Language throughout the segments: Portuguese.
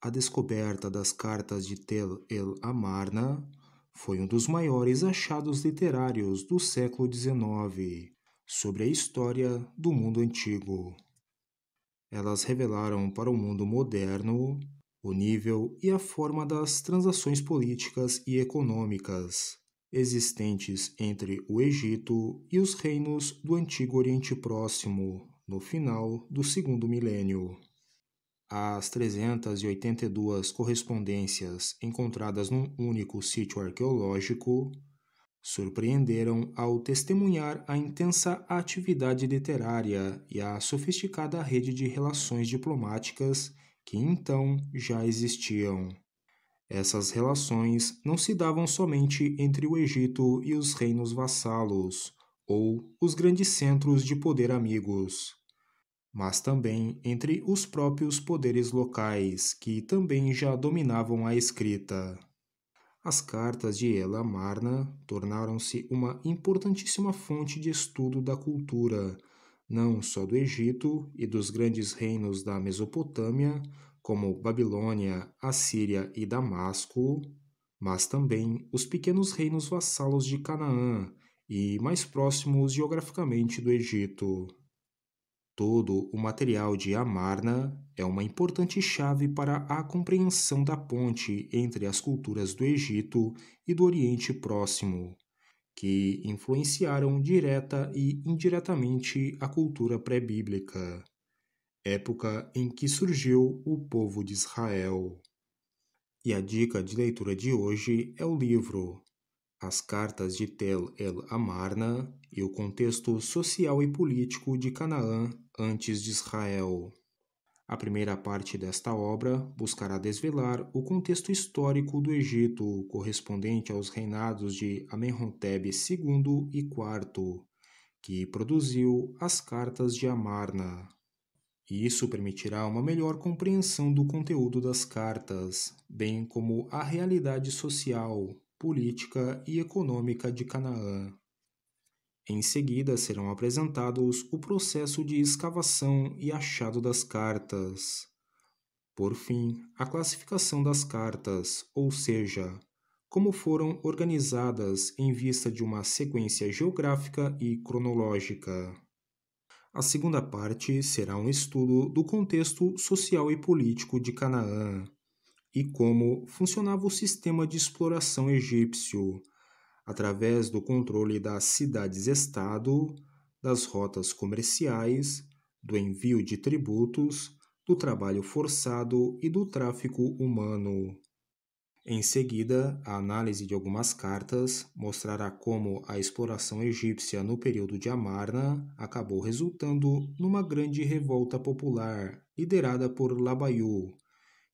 A descoberta das cartas de Tel el Amarna foi um dos maiores achados literários do século XIX sobre a história do mundo antigo. Elas revelaram para o mundo moderno o nível e a forma das transações políticas e econômicas existentes entre o Egito e os reinos do Antigo Oriente Próximo no final do segundo milênio as 382 correspondências encontradas num único sítio arqueológico surpreenderam ao testemunhar a intensa atividade literária e a sofisticada rede de relações diplomáticas que então já existiam. Essas relações não se davam somente entre o Egito e os reinos vassalos, ou os grandes centros de poder amigos mas também entre os próprios poderes locais, que também já dominavam a escrita. As cartas de Ela Marna tornaram-se uma importantíssima fonte de estudo da cultura, não só do Egito e dos grandes reinos da Mesopotâmia, como Babilônia, Assíria e Damasco, mas também os pequenos reinos vassalos de Canaã e mais próximos geograficamente do Egito. Todo o material de Amarna é uma importante chave para a compreensão da ponte entre as culturas do Egito e do Oriente Próximo, que influenciaram direta e indiretamente a cultura pré-bíblica, época em que surgiu o povo de Israel. E a dica de leitura de hoje é o livro As Cartas de Tel el Amarna e o Contexto Social e Político de Canaã antes de Israel. A primeira parte desta obra buscará desvelar o contexto histórico do Egito, correspondente aos reinados de Amenhotep II e IV, que produziu as Cartas de Amarna. Isso permitirá uma melhor compreensão do conteúdo das cartas, bem como a realidade social, política e econômica de Canaã. Em seguida, serão apresentados o processo de escavação e achado das cartas. Por fim, a classificação das cartas, ou seja, como foram organizadas em vista de uma sequência geográfica e cronológica. A segunda parte será um estudo do contexto social e político de Canaã e como funcionava o sistema de exploração egípcio, através do controle das cidades-estado, das rotas comerciais, do envio de tributos, do trabalho forçado e do tráfico humano. Em seguida, a análise de algumas cartas mostrará como a exploração egípcia no período de Amarna acabou resultando numa grande revolta popular liderada por Labayu,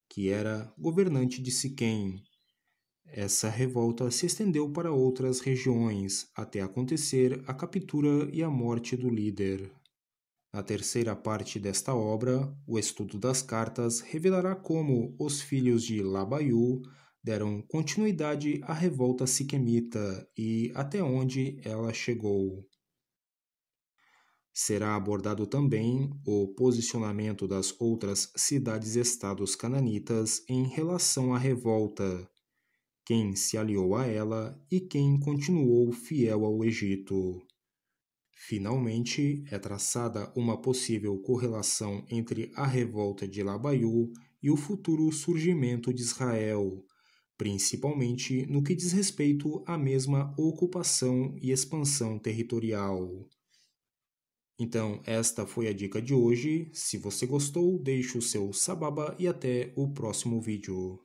que era governante de Siquém, essa revolta se estendeu para outras regiões, até acontecer a captura e a morte do líder. Na terceira parte desta obra, o estudo das cartas revelará como os filhos de Labaiú deram continuidade à revolta siquemita e até onde ela chegou. Será abordado também o posicionamento das outras cidades-estados cananitas em relação à revolta, quem se aliou a ela e quem continuou fiel ao Egito. Finalmente, é traçada uma possível correlação entre a revolta de Labaiú e o futuro surgimento de Israel, principalmente no que diz respeito à mesma ocupação e expansão territorial. Então, esta foi a dica de hoje. Se você gostou, deixe o seu sababa e até o próximo vídeo.